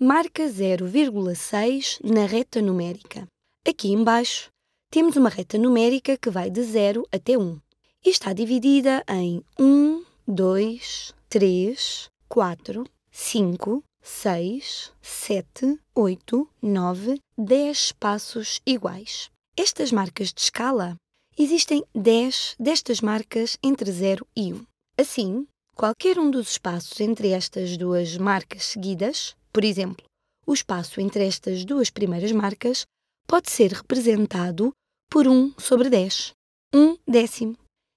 marca 0,6 na reta numérica. Aqui embaixo temos uma reta numérica que vai de 0 até 1 e está dividida em 1, 2, 3, 4, 5, 6, 7, 8, 9, 10 espaços iguais. Estas marcas de escala existem 10 destas marcas entre 0 e 1. Assim, qualquer um dos espaços entre estas duas marcas seguidas por exemplo, o espaço entre estas duas primeiras marcas pode ser representado por 1 sobre 10. 1 décimo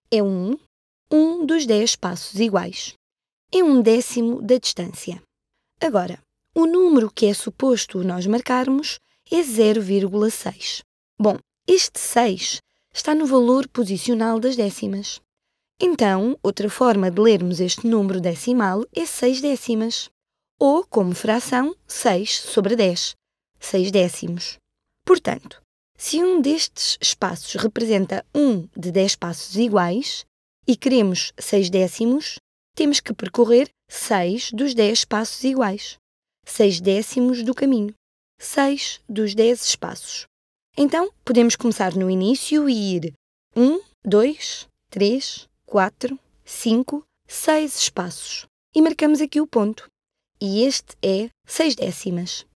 é 1, 1 dos 10 espaços iguais. É 1 décimo da distância. Agora, o número que é suposto nós marcarmos é 0,6. Bom, este 6 está no valor posicional das décimas. Então, outra forma de lermos este número decimal é 6 décimas ou, como fração, 6 sobre 10, 6 décimos. Portanto, se um destes espaços representa 1 de 10 passos iguais e queremos 6 décimos, temos que percorrer 6 dos 10 passos iguais, 6 décimos do caminho, 6 dos 10 espaços. Então, podemos começar no início e ir 1, 2, 3, 4, 5, 6 espaços. E marcamos aqui o ponto e este é 6 décimas.